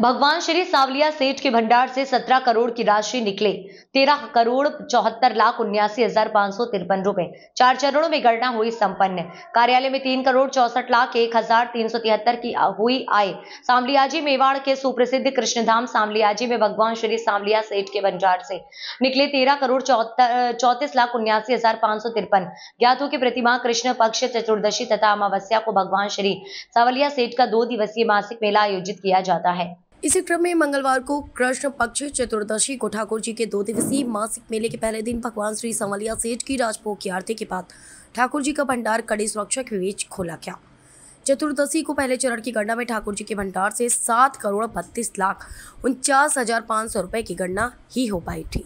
भगवान श्री सावलिया सेठ के भंडार से 17 करोड़ की राशि निकले 13 करोड़ चौहत्तर लाख उन्यासी हजार पाँच सौ तिरपन रूपए चार चरणों में गणना हुई संपन्न कार्यालय में तीन करोड़ चौसठ लाख एक हजार तीन सौ तिहत्तर की हुई आय सामलियाजी मेवाड़ के सुप्रसिद्ध कृष्णधाम सामलियाजी में भगवान श्री सावलिया सेठ के भंडार से निकले तेरह करोड़ चौतीस लाख उन्यासी हजार पाँच सौ तिरपन ज्ञात हो प्रतिमा कृष्ण पक्ष चतुर्दशी तथा अमावस्या को भगवान श्री सावलिया सेठ का दो दिवसीय मासिक मेला आयोजित किया जाता है इसी क्रम में मंगलवार को कृष्ण पक्ष चतुर्दशी को ठाकुर जी के दो दिवसीय मासिक मेले के पहले दिन भगवान श्री संवलिया सेठ की राजभोग की आरती के बाद ठाकुर जी का भंडार कड़ी सुरक्षा के बीच खोला गया चतुर्दशी को पहले चरण की गणना में ठाकुर जी के भंडार से सात करोड़ बत्तीस लाख उनचास हजार पाँच सौ रुपये की गणना ही हो पाई थी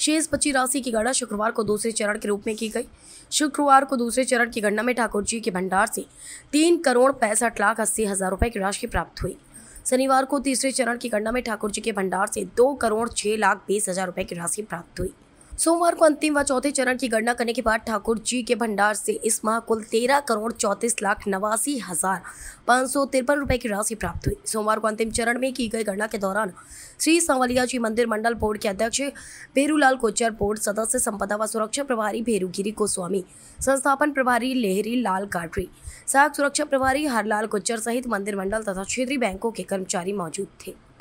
शेष पच्चीस राशि की गणना शुक्रवार को दूसरे चरण के रूप में की गई शुक्रवार को दूसरे चरण की गणना में ठाकुर जी के भंडार से तीन करोड़ पैंसठ लाख अस्सी हजार रुपये की राशि प्राप्त हुई शनिवार को तीसरे चरण की गणना में ठाकुर जी के भंडार से दो करोड़ छह लाख बीस हजार रुपए की राशि प्राप्त हुई सोमवार को अंतिम व चौथे चरण की गणना करने के बाद ठाकुर जी के भंडार से इस माह कुल तेरह करोड़ चौंतीस लाख नवासी हजार पाँच सौ तिरपन रुपये की राशि प्राप्त हुई सोमवार को अंतिम चरण में की गई गणना के दौरान श्री सांवलिया जी मंदिर मंडल बोर्ड के अध्यक्ष भेरूलाल कोचर बोर्ड सदस्य संपदा व सुरक्षा प्रभारी भेरूगिरी गोस्वामी संस्थापन प्रभारी लेहरी लाल काटरी सहायक सुरक्षा प्रभारी हरलाल कोचर सहित मंदिर मंडल तथा क्षेत्रीय बैंकों के कर्मचारी मौजूद थे